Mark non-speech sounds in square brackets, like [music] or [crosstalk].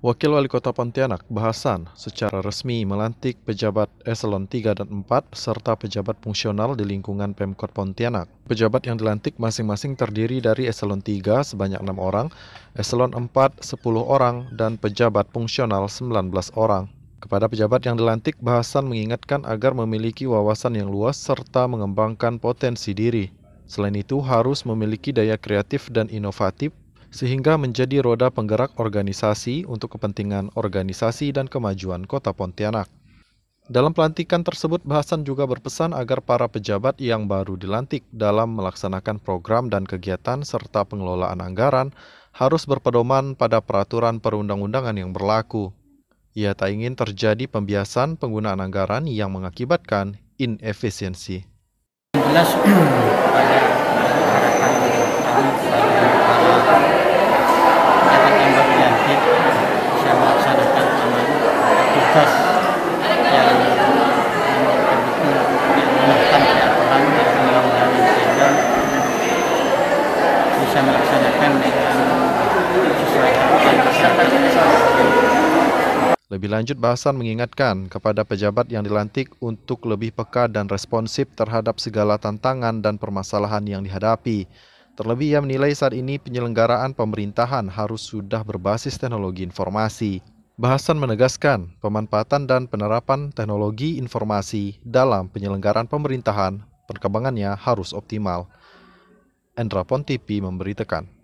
Wakil Wali Kota Pontianak, Bahasan, secara resmi melantik pejabat eselon 3 dan 4 serta pejabat fungsional di lingkungan Pemkot Pontianak. Pejabat yang dilantik masing-masing terdiri dari eselon 3 sebanyak 6 orang, eselon 4 10 orang, dan pejabat fungsional 19 orang. Kepada pejabat yang dilantik, Bahasan mengingatkan agar memiliki wawasan yang luas serta mengembangkan potensi diri. Selain itu, harus memiliki daya kreatif dan inovatif sehingga menjadi roda penggerak organisasi untuk kepentingan organisasi dan kemajuan kota Pontianak. Dalam pelantikan tersebut, bahasan juga berpesan agar para pejabat yang baru dilantik dalam melaksanakan program dan kegiatan serta pengelolaan anggaran harus berpedoman pada peraturan perundang-undangan yang berlaku. Ia tak ingin terjadi pembiasan penggunaan anggaran yang mengakibatkan inefisiensi. Jelas pada [clears throat] bisa melaksanakan Lebih lanjut, Bahasan mengingatkan kepada pejabat yang dilantik untuk lebih peka dan responsif terhadap segala tantangan dan permasalahan yang dihadapi. Terlebih ia menilai saat ini penyelenggaraan pemerintahan harus sudah berbasis teknologi informasi. Bahasan menegaskan pemanfaatan dan penerapan teknologi informasi dalam penyelenggaraan pemerintahan perkembangannya harus optimal. Endra Pontipi memberitakan